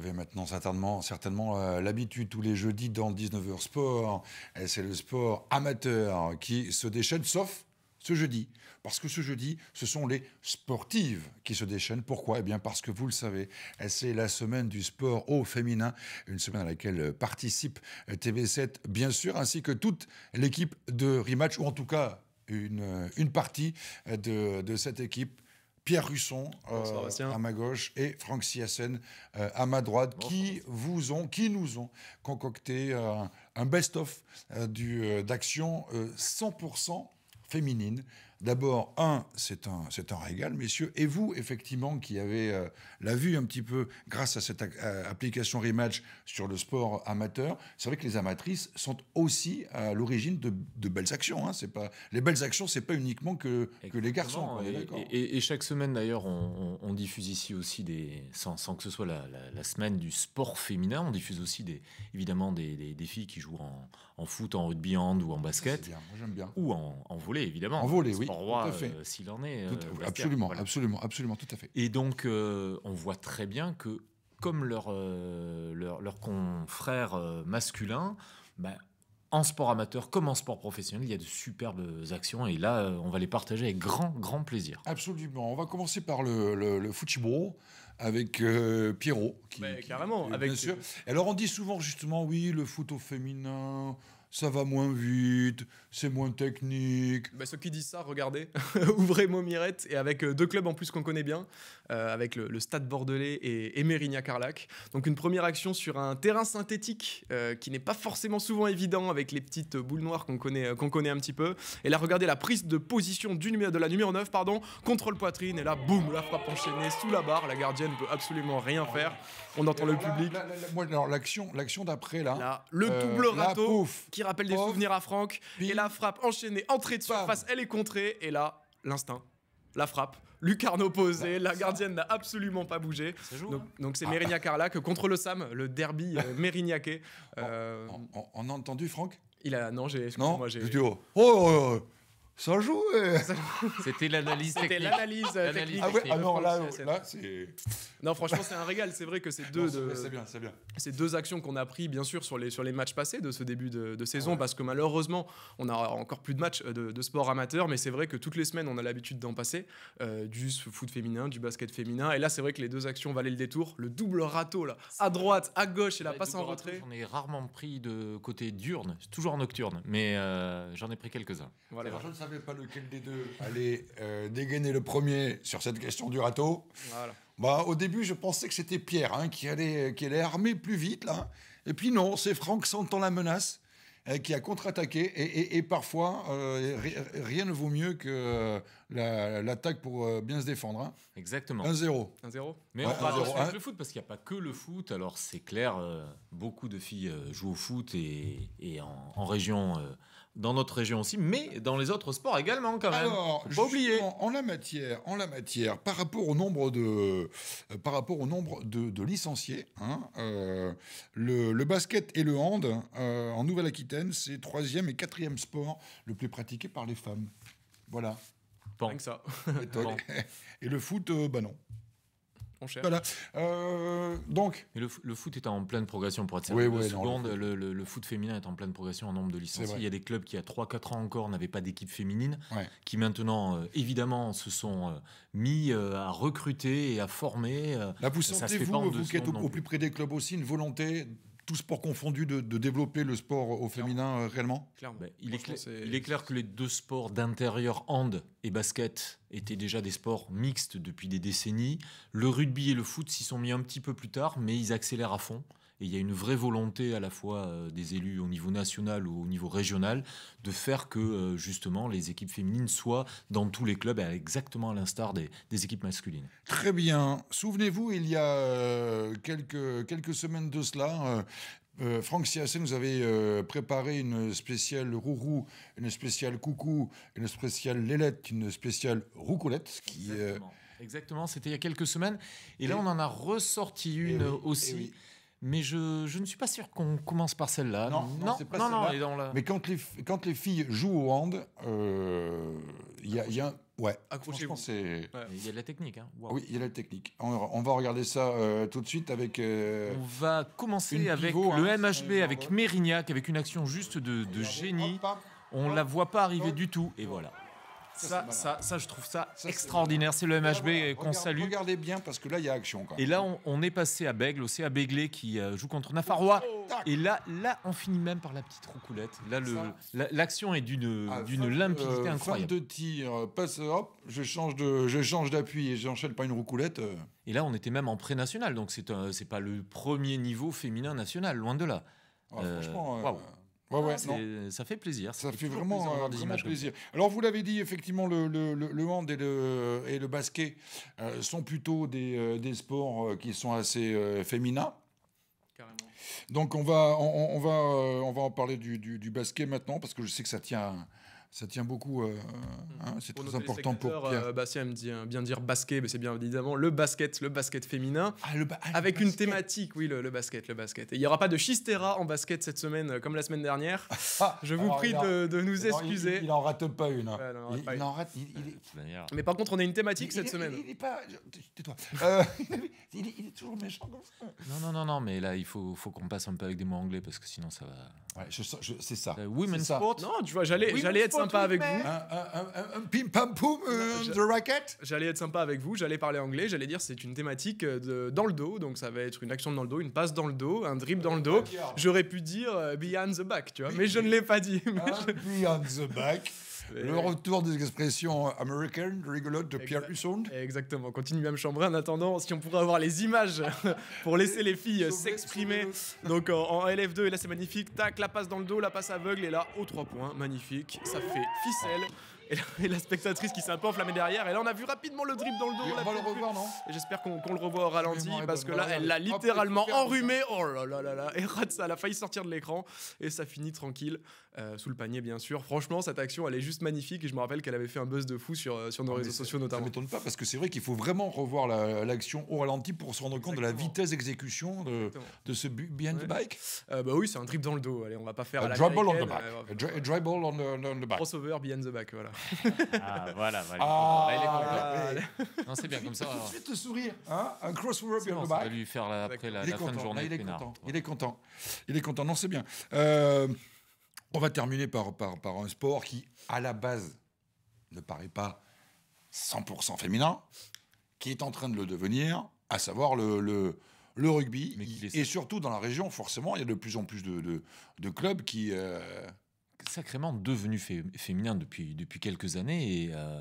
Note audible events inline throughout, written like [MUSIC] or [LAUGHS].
avez maintenant certainement, certainement euh, l'habitude tous les jeudis dans 19h Sport. C'est le sport amateur qui se déchaîne, sauf ce jeudi. Parce que ce jeudi, ce sont les sportives qui se déchaînent. Pourquoi Eh bien parce que vous le savez, c'est la semaine du sport au féminin, une semaine à laquelle participe TV7, bien sûr, ainsi que toute l'équipe de Rematch, ou en tout cas une, une partie de, de cette équipe Pierre Russon euh, à ma gauche et Franck Siassen euh, à ma droite, qui vous ont, qui nous ont concocté euh, un best-of du d'action 100% féminine D'abord, un, c'est un, c'est un régal, messieurs. Et vous, effectivement, qui avez euh, la vue un petit peu grâce à cette euh, application Rematch sur le sport amateur, c'est vrai que les amatrices sont aussi à l'origine de, belles actions. Hein. C'est pas, les belles actions, c'est pas uniquement que, que les garçons. et, chaque semaine, d'ailleurs, on, diffuse ici aussi des, sans, que ce soit la, semaine du sport féminin, on diffuse aussi des, évidemment des, filles qui jouent en, foot, en rugby, hand ou en basket. j'aime bien. Ou en, en évidemment. En volley, oui roi euh, s'il en est. Euh, absolument, absolument, absolument, tout à fait. Et donc, euh, on voit très bien que, comme leurs leur, leur confrères masculins, ben, en sport amateur comme en sport professionnel, il y a de superbes actions et là, on va les partager avec grand, grand plaisir. Absolument. On va commencer par le, le, avec Pierrot. Qui, Mais, ben, carrément. avec... sûr. Alors, on dit souvent justement, oui, le foot au féminin, ça va moins vite, c'est moins technique. Bah, ceux qui disent ça, regardez, [LAUGHS] ouvrez Momirette et avec euh, deux clubs en plus qu'on connaît bien, euh, avec le, Stade Bordelais et, et Mérignac-Arlac. Donc une première action sur un terrain synthétique euh, qui n'est pas forcément souvent évident avec les petites boules noires qu'on connaît, qu'on connaît un petit peu. Et là, regardez la prise de position du de la numéro 9, pardon, contrôle poitrine et là, boum, la frappe enchaînée sous la barre. La gardienne ne peut absolument rien faire. On entend le public. L'action, l'action d'après là. là le double râteau qui rappelle des souvenirs à Franck. Et la frappe enchaînée, entrée de surface, elle est contrée. Et là, l'instinct, la frappe. Lucarno posé, la gardienne n'a absolument pas bougé. Hein. donc, c'est ah. Mérignac Arlac contre le Sam, le derby euh, [LAUGHS] mérignacais. On, a entendu Franck Il a non, j'ai. Non, j'ai. oh, oh. oh, oh. Ça joue. [LAUGHS] C'était l'analyse technique. C'était euh, l'analyse technique. Ah, ouais, ah non, là, c'est. Non, franchement, c'est un régal. C'est vrai que ces deux, c'est Ces deux actions qu'on a prises, bien sûr, sur les, sur les matchs passés de ce début de, ah saison, parce que malheureusement, on a encore plus de matchs euh, de, sport amateur, mais c'est vrai que toutes les semaines, on a l'habitude d'en passer, euh, du foot féminin, du basket féminin. Et là, c'est vrai que les deux actions valaient le détour. Le double râteau, là, à droite, à gauche, et la passe en retrait. on est rarement pris de côté diurne, toujours nocturne, mais j'en ai pris quelques-uns. Voilà savais pas lequel des deux allait euh, dégainer le premier sur cette question du râteau. Bah, au début, je pensais que c'était Pierre hein, qui, allait, euh, qui allait armer plus vite. Là. Et puis non, c'est Franck sentant la menace euh, qui a contre-attaqué. Et, parfois, rien ne vaut mieux que l'attaque pour bien se défendre. Hein. Exactement. 1-0. 1-0. Mais on parle de hein. le foot parce qu'il n'y a pas que le foot. Alors c'est clair, beaucoup de filles jouent au foot et, en, en, région dans notre région aussi, mais dans les autres sports également quand même. Alors, pas En la matière, en la matière, par rapport au nombre de, euh, par rapport au nombre de, licenciés, hein, euh, le, basket et le hand euh, en Nouvelle-Aquitaine, c'est troisième et quatrième sport le plus pratiqué par les femmes. Voilà. Bon. que ça. Et, [LAUGHS] et le foot, bah non. Voilà. Euh, donc. Le, le, foot est en pleine progression pour être Oui, le, foot féminin est en pleine progression en nombre de licenciés. Il y a des clubs qui, a 3-4 ans encore, n'avaient pas d'équipe féminine, qui maintenant, euh, évidemment, se sont euh, mis à recruter et à former. La vous sentez-vous, vous, êtes au, au, plus près des clubs aussi, une volonté tout sport confondu, de, développer le sport au féminin euh, réellement il, est clair, que les deux sports d'intérieur, hand et basket, étaient déjà des sports mixtes depuis des décennies. Le rugby et le foot s'y sont mis un petit peu plus tard, mais ils accélèrent à fond. Et il y a une vraie volonté à la fois euh, des élus au niveau national ou au niveau régional de faire que euh, justement les équipes féminines soient dans tous les clubs, exactement à l'instar des, équipes masculines. Très bien. Souvenez-vous, il y a euh, quelques, quelques semaines de cela, Franck Siassé nous avait préparé une spéciale rourou, une spéciale coucou, une spéciale lélette, une spéciale roucoulette. Qui, Exactement, c'était il y a quelques semaines. Et, là, on en a ressorti une eh eh aussi mais je, je ne suis pas sûr qu'on commence par celle-là. Non, non, non c'est pas Mais quand les, quand les filles jouent au hand, euh, il y, a, un... Ouais, accrochez-vous. Il y a de la technique. Hein. Oui, il y a de la technique. On, va regarder ça euh, tout de suite avec. Euh, on va commencer avec le hein. MHB, avec Mérignac, avec une action juste de, de ah, génie. On ne la voit pas arriver du tout, et voilà. Ça, ça, ça, je trouve ça, extraordinaire. C'est le MHB qu'on salue. Regardez bien parce que là, il y a action. Et là, on, est passé à Bègle, aussi à Béglé qui euh, joue contre Nafarroa. Oh, oh, et là, là, on finit même par la petite roucoulette. Là, l'action est d'une ah, d'une euh, limpidité incroyable. de tir, euh, passe, hop, je change de, je change d'appui et j'enchaîne pas une roucoulette. Et là, on était même en pré-national, donc c'est c'est pas le premier niveau féminin national, loin de là. Ah, franchement. Ouais, ouais, Ça fait plaisir. Ça, fait, vraiment, plaisir, plaisir. Alors, vous l'avez dit, effectivement, le, le, le, hand et le, et le basket euh, sont plutôt des, euh, des, sports euh, qui sont assez féminins. Carrément. Donc, on va, on, va, on va en parler du, du, du, basket maintenant, parce que je sais que ça tient à, ça tient beaucoup. Euh, mhm. hein, c'est très important pour Pierre. Euh, Bastien me dit bien dire basket, mais c'est bien évidemment le basket, le basket féminin, ah, ah, avec une thématique, oui, le, basket, le basket. Et il n'y aura pas de schistera en basket cette semaine, euh, comme la semaine dernière. [LAUGHS] Ah, je vous prie de, nous excuser. Il, il, en rate pas une. Mais par contre, on a une thématique cette semaine. Il, n'est pas. Tais-toi. Euh, [LAUGHS] il, est toujours méchant Non, non, non, non, mais là, il faut, faut qu'on passe un peu avec des mots anglais parce que sinon ça va. Ouais, c'est ça. women's sport. Non, tu vois, j'allais, j'allais être sympa avec vous. Un, J'allais être sympa avec vous, j'allais parler anglais, j'allais dire c'est une thématique euh, de, dans le dos, donc ça va être une action dans le dos, une passe dans le dos, un drip dans le dos. J'aurais pu dire euh, behind the back, tu vois, mais, je ne l'ai pas dit. Ah, [LAUGHS] behind the back. Le retour des expressions américaines, rigolotes de Pierre Husson. Exactement. Continue à me chambrer en attendant si on pourrait avoir les images [LAUGHS] pour laisser les filles s'exprimer. Donc en, LF2, et là c'est magnifique. Tac, la passe dans le dos, la passe aveugle, et là, aux trois points. Magnifique. Ça fait ficelle. Et la, spectatrice qui un la met derrière. Et là, on a vu rapidement le drip dans le dos. on, va le revoir, non J'espère qu'on le revoit au ralenti parce que là, elle l'a littéralement enrhumé. Oh là là là là. Et rate ça, elle a failli sortir de l'écran. Et ça finit tranquille. Euh, sous le panier bien sûr. Franchement, cette action, elle est juste magnifique et je me rappelle qu'elle avait fait un buzz de fou sur, euh, sur nos ah, réseaux sociaux notamment. Ça m'étonne pas parce que c'est vrai qu'il faut vraiment revoir l'action au ralenti pour se rendre compte de la vitesse d'exécution de, de, ce behind the bike. Euh, bah oui, c'est un trip dans le dos. Allez, on va pas faire. dry ball on the back. un dry ball on the, on the back. Crossover behind the back, voilà. [LAUGHS] ah voilà. voilà. Ah. Bah, il est content ah, non, c'est bien comme ça. Tout de suite le sourire, hein. Un crossover behind the back. On va lui faire la, après la, fin de journée. Il est content. Il est content. Il est content. Non, c'est bien. Euh, on va terminer par, par, un sport qui, à la base, ne paraît pas 100% féminin, qui est en train de le devenir, à savoir le, le, rugby. et surtout dans la région, forcément, il y a de plus en plus de, clubs qui... Euh, Sacrément devenus féminins depuis, depuis quelques années. Et, euh,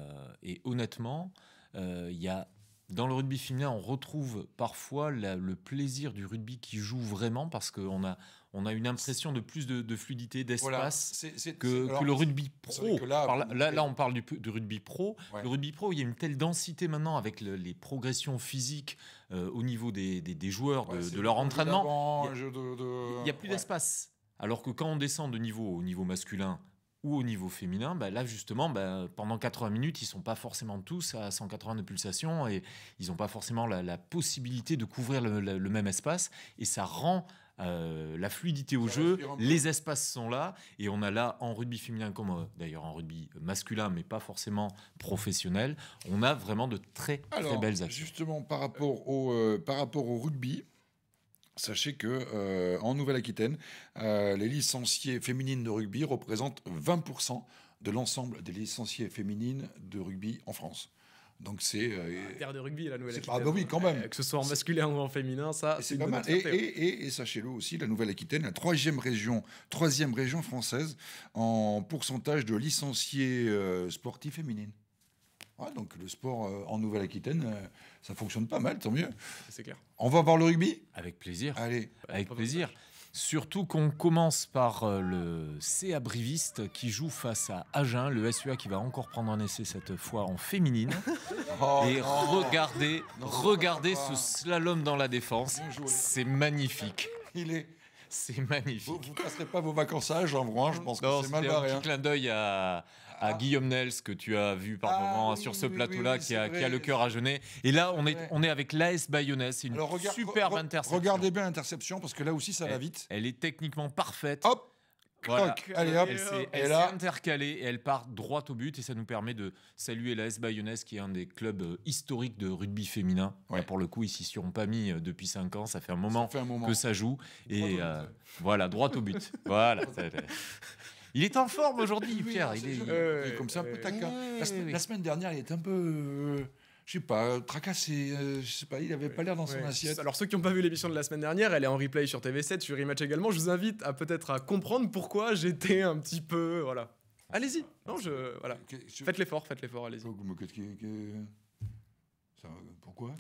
honnêtement, euh, il y a dans le rugby féminin, on retrouve parfois le plaisir du rugby qui joue vraiment parce qu'on a, on a une impression de plus de, fluidité, d'espace que, le rugby pro. Là, là, on parle du, rugby pro. Le rugby pro, il y a une telle densité maintenant avec les progressions physiques euh, au niveau des, des, joueurs, de, leur entraînement. Il n'y a, plus d'espace. Alors que quand on descend de niveau au niveau masculin, ou au niveau féminin, bah là justement, bah pendant 80 minutes, ils sont pas forcément tous à 180 de pulsations et ils n'ont pas forcément la, possibilité de couvrir le, même espace et ça rend euh, la fluidité au jeu, les espaces sont là, et on a là en rugby féminin comme euh, d'ailleurs en rugby masculin, mais pas forcément professionnel, on a vraiment de très, très belles actions. Justement, par rapport, au, euh, par rapport au rugby, Sachez que euh, en Nouvelle-Aquitaine, euh, les licenciées féminines de rugby représentent 20% de l'ensemble des licenciées féminines de rugby en France. Donc c'est euh, bah, terre de rugby la Nouvelle-Aquitaine. oui hein. quand même. que ce soit en masculin ou en féminin, ça c'est Et, et, et sachez-le aussi, la Nouvelle-Aquitaine, la troisième région, troisième région française en pourcentage de licenciés euh, sportifs féminines donc le sport euh, en Nouvelle-Aquitaine, euh, ça fonctionne pas mal, tant mieux. C'est clair. On va voir le rugby Avec plaisir. Allez. Avec plaisir. Surtout qu'on commence par euh, le CA Briviste qui joue face à Agen, le SUA qui va encore prendre un essai cette fois en féminine. [LAUGHS] Oh. Et regardez, regardez ce slalom dans la défense. C'est magnifique. Il est. C'est magnifique. Vous ne passerez pas vos vacances à Agen, je pense que c'est mal barré. un hein. clin d'œil à, à ah. Guillaume Nels que tu as vu par ah moment sur ce plateau-là qui, a le cœur à jeûner. Et là, on est, on est avec l'AS Bayonnais. C'est une superbe interception. Regardez bien l'interception parce que là aussi, ça va vite. Elle est techniquement parfaite. Hop Elle est intercalée et elle part droit au but et ça nous permet de saluer l'AS Bayonnaise qui est un des clubs euh, historiques de rugby féminin. pour le coup, ici sont pas mis euh, depuis 5 ans, ça fait un moment, que ça joue. et euh, voilà, droit au but. [LAUGHS] voilà. Il est en forme aujourd'hui, Pierre. Il est, comme ça, un peu taquin. La, semaine dernière, il était un peu euh, je sais pas, euh, tracassé, euh, je sais pas, il avait pas l'air dans son assiette. Alors ceux qui n'ont pas vu l'émission de la semaine dernière, elle est en replay sur TV7, sur Image également, je vous invite à peut-être à comprendre pourquoi j'étais un petit peu, voilà. Allez-y, non, je, voilà. Faites l'effort, faites l'effort, allez-y. Oh,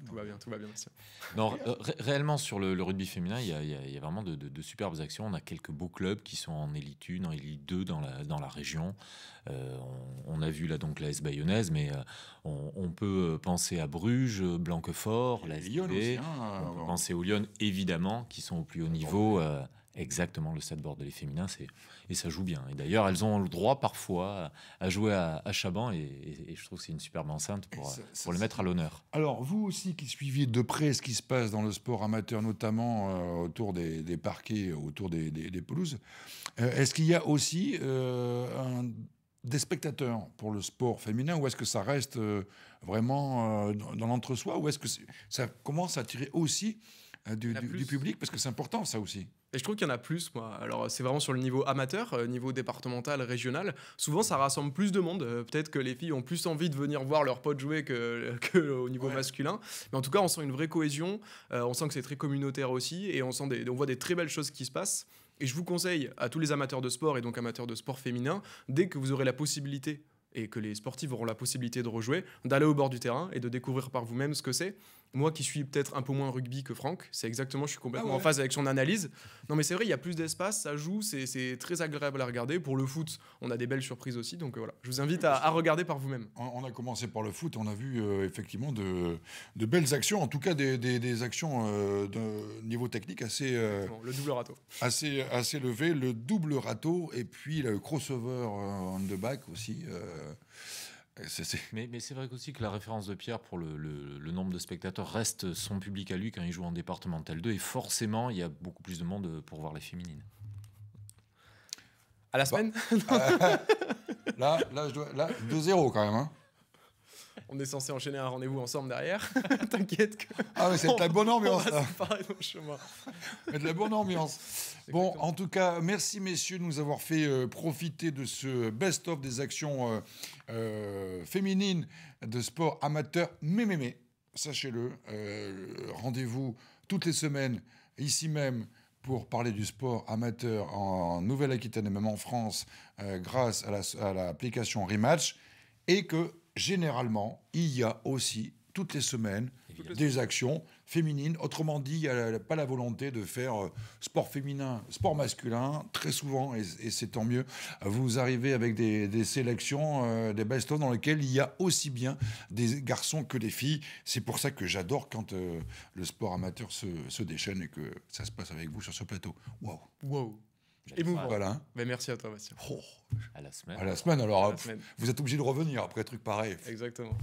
tout va bien, tout va bien, Non, euh, réellement, sur le, rugby féminin, il y a, vraiment de, superbes actions. On a quelques beaux clubs qui sont en élite 1, en élite 2 dans la, dans la région. Euh, on, a vu là donc la S bayonnaise, mais euh, on, peut penser à Bruges, Blanquefort, la Lyon aussi, hein, on peut penser aux Lyon, évidemment, qui sont au plus haut niveau exactement le les féminins c'est et ça joue bien. Et d'ailleurs, elles ont le droit parfois à jouer à, Chaban, et, je trouve que c'est une superbe enceinte pour, pour le mettre à l'honneur. Alors, vous aussi qui suivez de près ce qui se passe dans le sport amateur, notamment euh, autour des, parquets, autour des, pelouses, euh, est-ce qu'il y a aussi euh, un des spectateurs pour le sport féminin ou est-ce que ça reste vraiment dans l'entre-soi ou est-ce que ça commence à tirer aussi du, public parce que c'est important ça aussi et je trouve qu'il y en a plus, moi. Alors, c'est vraiment sur le niveau amateur, euh, niveau départemental, régional. Souvent, ça rassemble plus de monde. Euh, peut-être que les filles ont plus envie de venir voir leurs potes jouer [LAUGHS] que, au niveau masculin. Mais en tout cas, on sent une vraie cohésion. Euh, on sent que c'est très communautaire aussi. Et on, sent on voit des très belles choses qui se passent. Et je vous conseille à tous les amateurs de sport et donc amateurs de sport féminin, dès que vous aurez la possibilité et que les sportifs auront la possibilité de rejouer, d'aller au bord du terrain et de découvrir par vous-même ce que c'est moi qui suis peut-être un peu moins rugby que Franck, c'est exactement, je suis complètement ah en phase avec son analyse. Non, mais c'est vrai, il y a plus d'espace, ça joue, c'est très agréable à regarder. Pour le foot, on a des belles surprises aussi, donc euh, voilà, je vous invite à, regarder par vous-même. On, a commencé par le foot, on a vu euh, effectivement de, de, belles actions, en tout cas des, actions euh, de niveau technique assez. le double râteau. Assez, assez levé, le double râteau, et puis le crossover on the back aussi. Mais, c'est vrai aussi que la référence de Pierre pour le, nombre de spectateurs reste son public à lui quand il joue en départemental 2 et forcément il y a beaucoup plus de monde pour voir les féminines. À la semaine bah, euh, [LAUGHS] Là, là, je là 2-0 quand même. Hein on est censé enchaîner un rendez-vous ensemble derrière. [LAUGHS] T'inquiète Ah, mais c'est de la bonne ambiance. On de la bonne ambiance. [LAUGHS] Bon, en tout cas, merci messieurs de nous avoir fait euh, profiter de ce best-of des actions euh, euh, féminines de sport amateur. Mais, mais, mais, sachez-le, rendez-vous toutes les semaines, ici même pour parler du sport amateur en Nouvelle-Aquitaine et même en France grâce à l'application la, Rematch et que généralement, il y a aussi toutes les semaines des actions féminines. Autrement dit, il n'y a pas la volonté de faire euh, sport féminin, sport masculin, très souvent, et, c'est tant mieux. Vous arrivez avec des, sélections, euh, des best dans lesquelles il y a aussi bien des garçons que des filles. C'est pour ça que j'adore quand euh, le sport amateur se, déchaîne et que ça se passe avec vous sur ce plateau. Waouh! Wow. Émouvant. Voilà. Mais merci à toi, Bastien. Oh. À la semaine. À la semaine, alors. la semaine. Vous êtes obligé de revenir après un truc pareil. Exactement.